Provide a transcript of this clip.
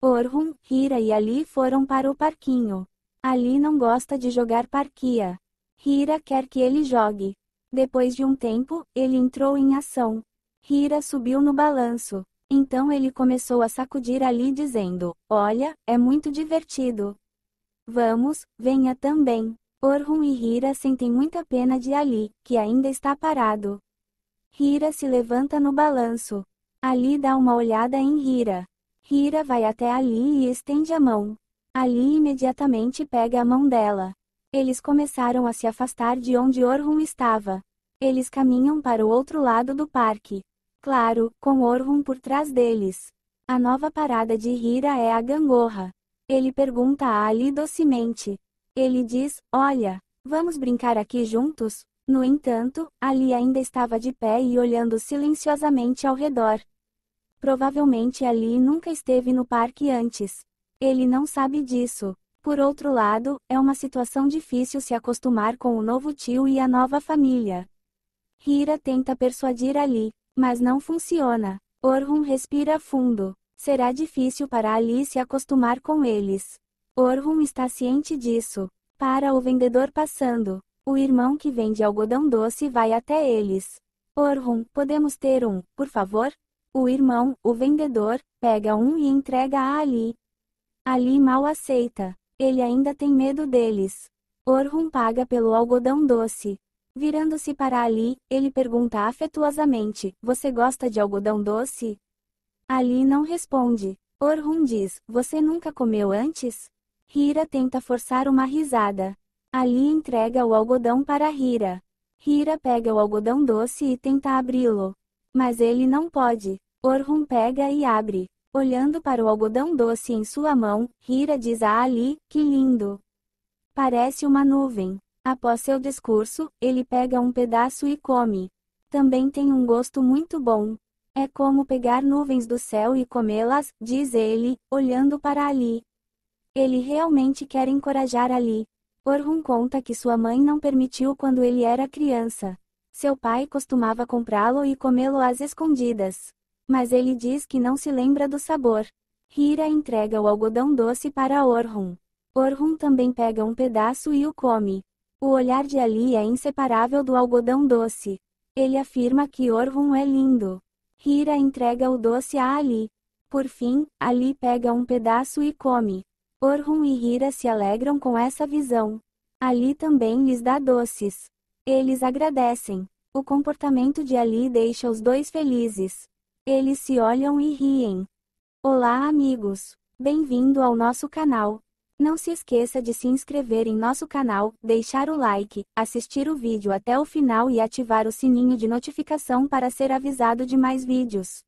Orhun, Hira e Ali foram para o parquinho. Ali não gosta de jogar parquia. Hira quer que ele jogue. Depois de um tempo, ele entrou em ação. Hira subiu no balanço. Então ele começou a sacudir Ali dizendo: Olha, é muito divertido. Vamos, venha também. Orhun e Hira sentem muita pena de Ali, que ainda está parado. Hira se levanta no balanço. Ali dá uma olhada em Hira. Hira vai até Ali e estende a mão. Ali imediatamente pega a mão dela. Eles começaram a se afastar de onde Orhun estava. Eles caminham para o outro lado do parque. Claro, com Orhun por trás deles. A nova parada de Hira é a gangorra. Ele pergunta a Ali docemente. Ele diz: Olha, vamos brincar aqui juntos? No entanto, Ali ainda estava de pé e olhando silenciosamente ao redor. Provavelmente Ali nunca esteve no parque antes. Ele não sabe disso. Por outro lado, é uma situação difícil se acostumar com o novo tio e a nova família. Hira tenta persuadir Ali, mas não funciona. Orhun respira fundo. Será difícil para Ali se acostumar com eles. Orhun está ciente disso. Para o vendedor passando, o irmão que vende algodão doce vai até eles. Orhun, podemos ter um, por favor? O irmão, o vendedor, pega um e entrega a Ali. Ali mal aceita. Ele ainda tem medo deles. Orhun paga pelo algodão doce. Virando-se para Ali, ele pergunta afetuosamente: Você gosta de algodão doce? Ali não responde. Orhun diz: Você nunca comeu antes? Hira tenta forçar uma risada. Ali entrega o algodão para Hira. Hira pega o algodão doce e tenta abri-lo. Mas ele não pode. Orhun pega e abre. Olhando para o algodão doce em sua mão, Hira diz a Ali, que lindo. Parece uma nuvem. Após seu discurso, ele pega um pedaço e come. Também tem um gosto muito bom. É como pegar nuvens do céu e comê-las, diz ele, olhando para Ali. Ele realmente quer encorajar Ali. Orhun conta que sua mãe não permitiu quando ele era criança. Seu pai costumava comprá-lo e comê-lo às escondidas. Mas ele diz que não se lembra do sabor. Hira entrega o algodão doce para Orhun. Orhun também pega um pedaço e o come. O olhar de Ali é inseparável do algodão doce. Ele afirma que Orhun é lindo. Hira entrega o doce a Ali. Por fim, Ali pega um pedaço e come. Orhun e Hira se alegram com essa visão. Ali também lhes dá doces. Eles agradecem. O comportamento de Ali deixa os dois felizes. Eles se olham e riem. Olá, amigos! Bem-vindo ao nosso canal. Não se esqueça de se inscrever em nosso canal, deixar o like, assistir o vídeo até o final e ativar o sininho de notificação para ser avisado de mais vídeos.